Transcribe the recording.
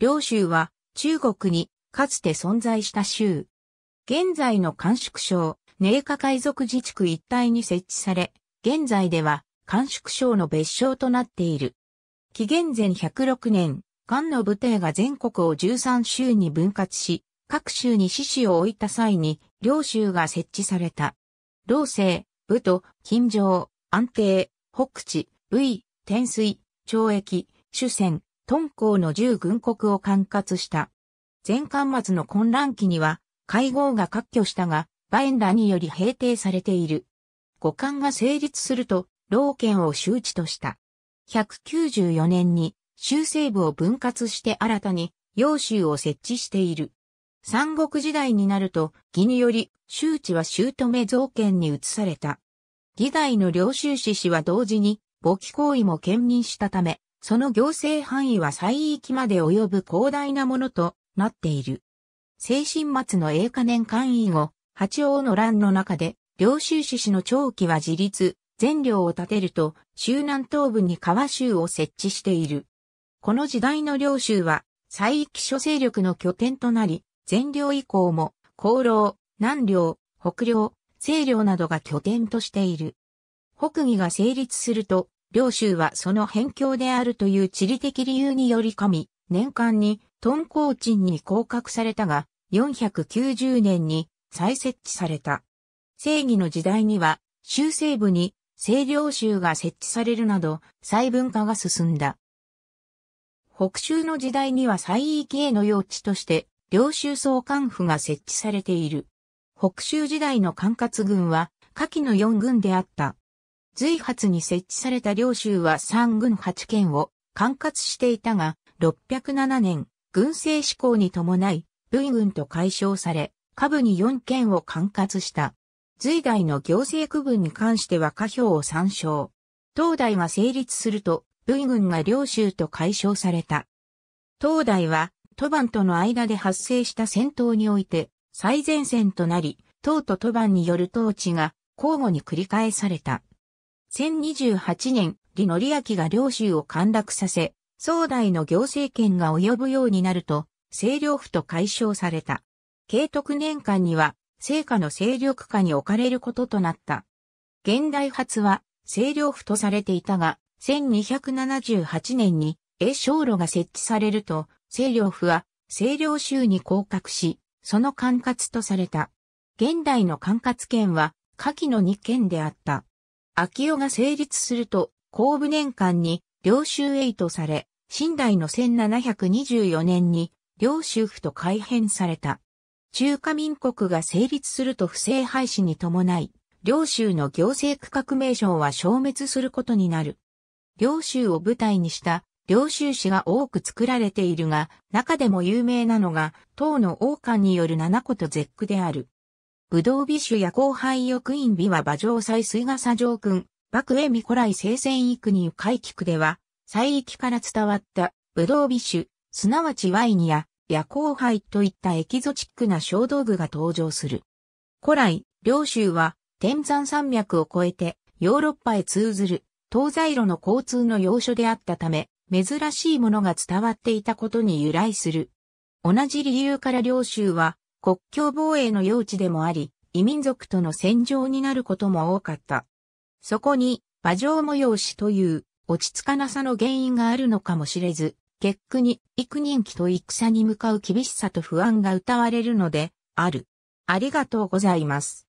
両州は中国にかつて存在した州。現在の甘粛省、寧夏海賊自治区一帯に設置され、現在では甘粛省の別省となっている。紀元前106年、漢の武帝が全国を13州に分割し、各州に獅子を置いた際に、両州が設置された。老政、武都、金城、安定、北地、武位、天水、懲役、主戦、敦煌の銃軍国を管轄した。前巻末の混乱期には、会合が割拠したが、バインらにより平定されている。五冠が成立すると、老県を周知とした。194年に、州西部を分割して新たに、揚州を設置している。三国時代になると、義により、周知は姑造県に移された。義代の領州志氏は同時に、簿記行為も兼任したため、その行政範囲は西域まで及ぶ広大なものとなっている。精神末の英華年間以後、八王の乱の中で、領州市氏の長期は自立、全領を建てると、州南東部に川州を設置している。この時代の領州は、西域諸勢力の拠点となり、全領以降も、高労、南領、北領、西領などが拠点としている。北魏が成立すると、領州はその辺境であるという地理的理由により神、年間に、トンコーチンに降格されたが、490年に再設置された。正義の時代には、州西部に西領州が設置されるなど、細分化が進んだ。北州の時代には西域への用地として、領州総監府が設置されている。北州時代の管轄軍は、下記の4軍であった。随発に設置された領州は3軍8県を管轄していたが、607年、軍政施行に伴い、類軍と解消され、下部に4県を管轄した。随代の行政区分に関しては下表を参照。東大が成立すると、類軍が領州と解消された。東大は、都番との間で発生した戦闘において、最前線となり、党と都番による統治が交互に繰り返された。1028年、李則明が領州を陥落させ、壮代の行政権が及ぶようになると、政領府と解消された。慶徳年間には、聖下の勢力下に置かれることとなった。現代初は、清領府とされていたが、1278年に、栄小路が設置されると、清領府は、清領州に降格し、その管轄とされた。現代の管轄権は、下記の2県であった。昭夫が成立すると、公部年間に領収へとされ、新代の1724年に領収府と改編された。中華民国が成立すると不正廃止に伴い、領収の行政区画名称は消滅することになる。領収を舞台にした領収市が多く作られているが、中でも有名なのが、唐の王冠による七個と絶句である。ブドウ美酒や後輩欲院美は馬上祭水が砂上君、幕江美古来聖戦育に海菊では、西域から伝わったブドウ美酒、すなわちワイニや夜行杯といったエキゾチックな小道具が登場する。古来、両州は天山山脈を越えてヨーロッパへ通ずる東西路の交通の要所であったため、珍しいものが伝わっていたことに由来する。同じ理由から領州は国境防衛の用地でもあり、異民族との戦場になることも多かった。そこに、馬上催しという落ち着かなさの原因があるのかもしれず、結句に幾人気と戦に向かう厳しさと不安が歌われるので、ある。ありがとうございます。